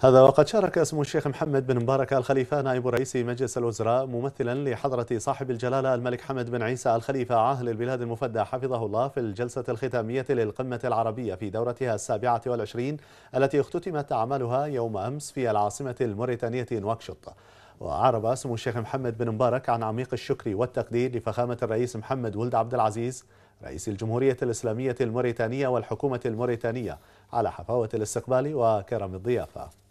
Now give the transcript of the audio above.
هذا وقد شارك اسم الشيخ محمد بن مبارك الخليفة نائب رئيس مجلس الوزراء ممثلا لحضرة صاحب الجلالة الملك حمد بن عيسى الخليفة عاهل البلاد المفدى حفظه الله في الجلسة الختامية للقمة العربية في دورتها السابعة والعشرين التي اختتمت أعمالها يوم أمس في العاصمة الموريتانية نواكشوط وأعرب اسم الشيخ محمد بن مبارك عن عميق الشكر والتقدير لفخامة الرئيس محمد ولد عبد العزيز رئيس الجمهورية الإسلامية الموريتانية والحكومة الموريتانية على حفاوة الاستقبال وكرم الضيافة